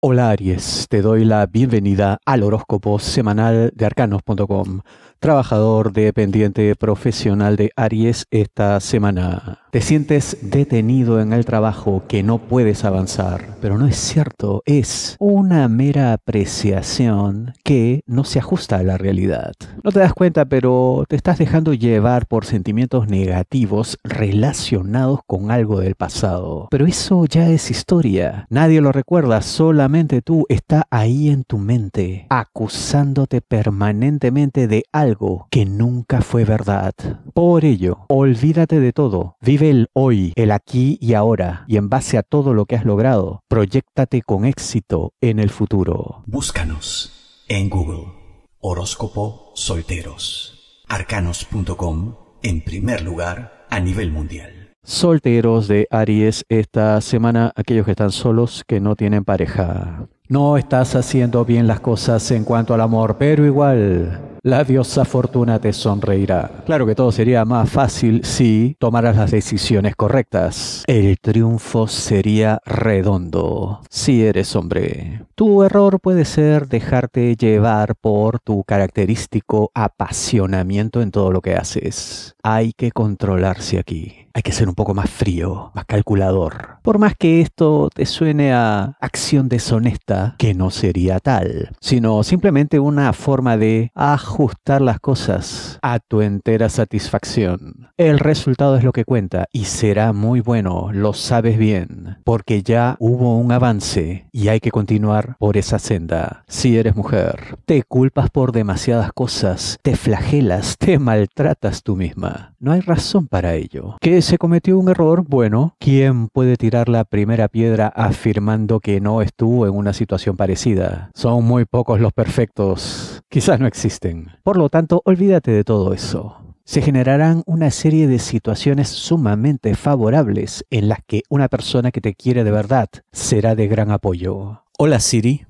Hola Aries, te doy la bienvenida al horóscopo semanal de arcanos.com. Trabajador dependiente profesional de Aries esta semana. Te sientes detenido en el trabajo, que no puedes avanzar, pero no es cierto, es una mera apreciación que no se ajusta a la realidad. No te das cuenta, pero te estás dejando llevar por sentimientos negativos relacionados con algo del pasado. Pero eso ya es historia, nadie lo recuerda, solamente tú está ahí en tu mente, acusándote permanentemente de algo que nunca fue verdad. Por ello, olvídate de todo, vive el hoy, el aquí y ahora, y en base a todo lo que has logrado, proyectate con éxito en el futuro. Búscanos en Google. Horóscopo Solteros. Arcanos.com en primer lugar a nivel mundial. Solteros de Aries esta semana, aquellos que están solos, que no tienen pareja. No estás haciendo bien las cosas en cuanto al amor, pero igual la diosa fortuna te sonreirá. Claro que todo sería más fácil si tomaras las decisiones correctas. El triunfo sería redondo, si eres hombre. Tu error puede ser dejarte llevar por tu característico apasionamiento en todo lo que haces. Hay que controlarse aquí hay que ser un poco más frío, más calculador. Por más que esto te suene a acción deshonesta, que no sería tal, sino simplemente una forma de ajustar las cosas a tu entera satisfacción. El resultado es lo que cuenta y será muy bueno, lo sabes bien, porque ya hubo un avance y hay que continuar por esa senda. Si eres mujer, te culpas por demasiadas cosas, te flagelas, te maltratas tú misma. No hay razón para ello se cometió un error, bueno, ¿quién puede tirar la primera piedra afirmando que no estuvo en una situación parecida? Son muy pocos los perfectos. Quizás no existen. Por lo tanto, olvídate de todo eso se generarán una serie de situaciones sumamente favorables en las que una persona que te quiere de verdad será de gran apoyo. Hola Siri.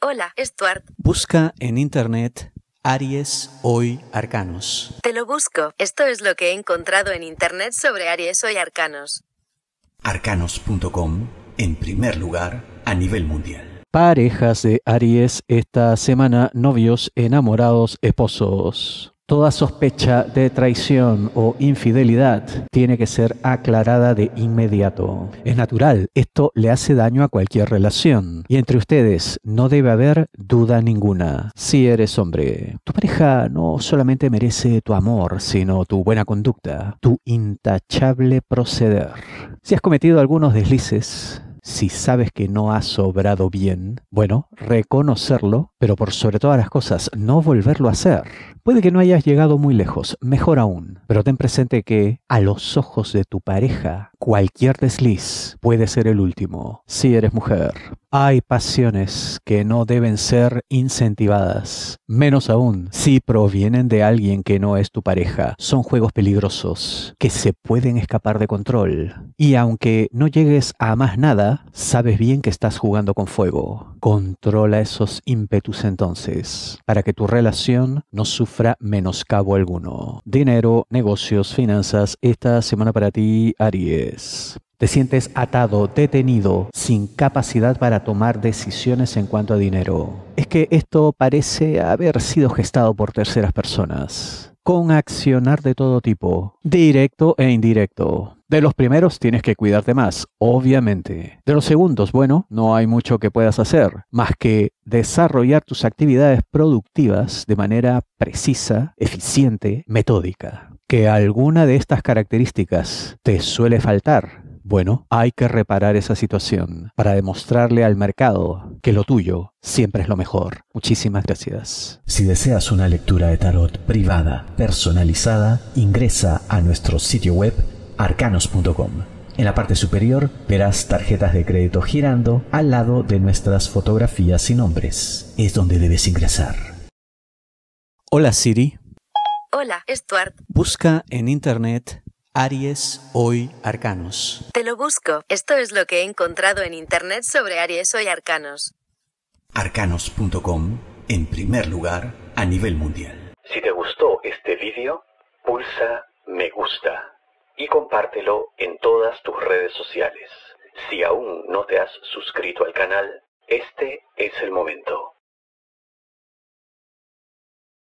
Hola, Stuart. Busca en Internet Aries hoy Arcanos. Te lo busco. Esto es lo que he encontrado en internet sobre Aries hoy Arcanos. Arcanos.com, en primer lugar, a nivel mundial. Parejas de Aries esta semana, novios, enamorados, esposos. Toda sospecha de traición o infidelidad tiene que ser aclarada de inmediato. Es natural, esto le hace daño a cualquier relación. Y entre ustedes no debe haber duda ninguna. Si eres hombre, tu pareja no solamente merece tu amor, sino tu buena conducta, tu intachable proceder. Si has cometido algunos deslices, si sabes que no has obrado bien, bueno, reconocerlo, pero por sobre todas las cosas, no volverlo a hacer. Puede que no hayas llegado muy lejos, mejor aún, pero ten presente que a los ojos de tu pareja, cualquier desliz puede ser el último, si eres mujer. Hay pasiones que no deben ser incentivadas, menos aún si provienen de alguien que no es tu pareja. Son juegos peligrosos que se pueden escapar de control. Y aunque no llegues a más nada, sabes bien que estás jugando con fuego. Controla esos ímpetus entonces, para que tu relación no sufra menoscabo alguno. Dinero, negocios, finanzas, esta semana para ti, Aries. Te sientes atado, detenido, sin capacidad para tomar decisiones en cuanto a dinero. Es que esto parece haber sido gestado por terceras personas, con accionar de todo tipo, directo e indirecto de los primeros tienes que cuidarte más, obviamente. De los segundos, bueno, no hay mucho que puedas hacer, más que desarrollar tus actividades productivas de manera precisa, eficiente, metódica. Que alguna de estas características te suele faltar, bueno, hay que reparar esa situación para demostrarle al mercado que lo tuyo siempre es lo mejor. Muchísimas gracias. Si deseas una lectura de tarot privada, personalizada, ingresa a nuestro sitio web arcanos.com. En la parte superior verás tarjetas de crédito girando al lado de nuestras fotografías y nombres. Es donde debes ingresar. Hola Siri. Hola, Stuart. Busca en internet Aries Hoy Arcanos. Te lo busco. Esto es lo que he encontrado en internet sobre Aries Hoy Arcanos. Arcanos.com, en primer lugar, a nivel mundial. Si te gustó este vídeo, pulsa me gusta y compártelo en todas tus redes sociales. Si aún no te has suscrito al canal, este es el momento.